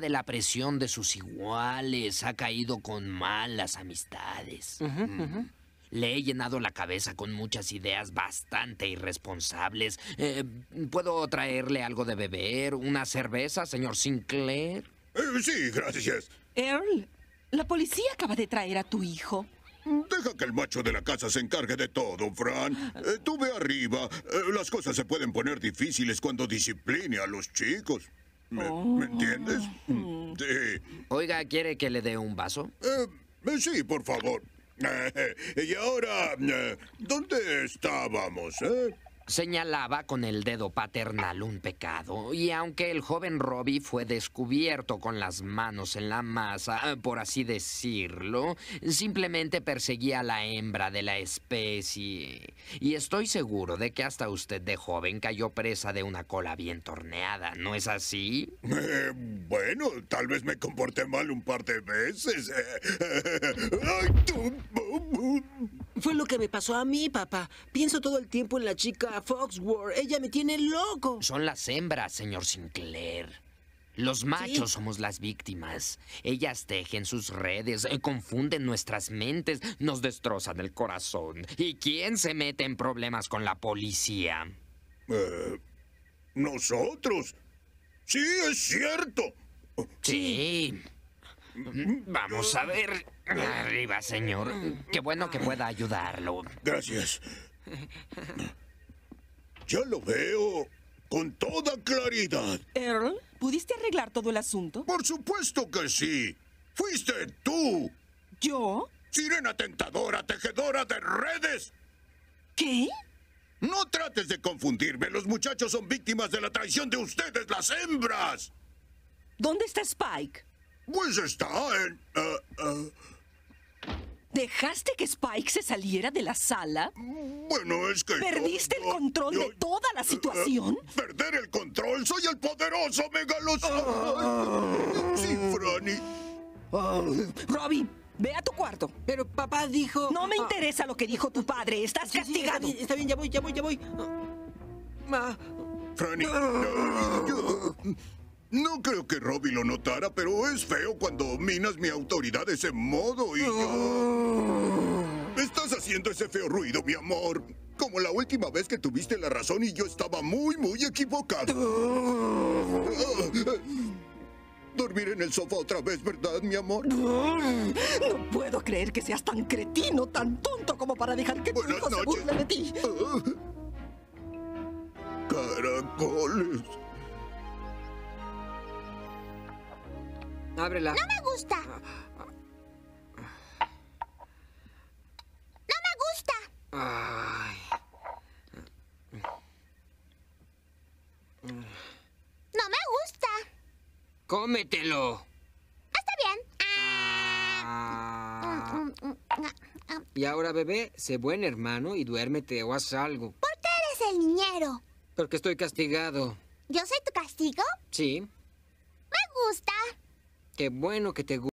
de la presión de sus iguales, ha caído con malas amistades. Mm. Le he llenado la cabeza con muchas ideas bastante irresponsables. Eh, ¿Puedo traerle algo de beber? ¿Una cerveza, señor Sinclair? Eh, sí, gracias. Earl, la policía acaba de traer a tu hijo. Deja que el macho de la casa se encargue de todo, Fran. Eh, tú ve arriba. las cosas se pueden poner difíciles cuando discipline a los chicos. ¿Me, oh. entiendes? Mm. Sí. Oiga, ¿quiere que le dé un vaso? Eh, sí, por favor. y ahora, eh, ¿dónde estábamos, eh? señalaba con el dedo paternal un pecado, y aunque el joven Robbie fue descubierto con las manos en la masa, por así decirlo, simplemente perseguía a la hembra de la especie. Y estoy seguro de que hasta usted de joven cayó presa de una cola bien torneada, ¿no es así? bueno, tal vez me comporté mal un par de veces. Fue lo que me pasó a mí, papá. Pienso todo el tiempo en la chica Foxworth. Ella me tiene loco. Son las hembras, señor Sinclair. Los machos somos las víctimas. Ellas tejen sus redes, eh, confunden nuestras mentes, nos destrozan el corazón. ¿Y quién se mete en problemas con la policía? Eh, nosotros. Sí, es cierto. sí. Vamos a ver. Arriba, señor. Qué bueno que pueda ayudarlo. Gracias. Ya lo veo con toda claridad. Earl, ¿pudiste arreglar todo el asunto? Por supuesto que sí. Fuiste tú. ¿Yo? Sirena tentadora, tejedora de redes. ¿Qué? No trates de confundirme. Los muchachos son víctimas de la traición de ustedes, las hembras. ¿Dónde está Spike? Pues está en... Eh, eh. ¿Dejaste que Spike se saliera de la sala? Bueno, es que... ¿Perdiste el control de toda la eh, situación? ¿Perder el control? ¡Soy el poderoso Megalos! Ah. sí, Franny. Ah. Robbie, ve a tu cuarto. Pero papá dijo... No me ah. interesa lo que dijo tu padre. Estás castigado. está, bien, ya voy, ya voy, ya voy. Franny. No creo que Robbie lo notara, pero es feo cuando minas mi autoridad de ese modo y ah. Estás haciendo ese feo ruido, mi amor. Como la última vez que tuviste la razón y yo estaba muy, muy equivocado. Ah. Dormir en el sofá otra vez, ¿verdad, mi amor? Ah. No puedo creer que seas tan cretino, tan tonto como para dejar que tu hijo se burle de ti. Ábrela. No me gusta. Ah, ah, ah. No me gusta. No me gusta. Cómetelo. Está bien. Y ahora, bebé, sé buen hermano y duérmete o haz algo. ¿Por qué eres el niñero? Porque estoy castigado. ¿Yo soy tu castigo? Sí. Me gusta. Qué bueno que te gusta.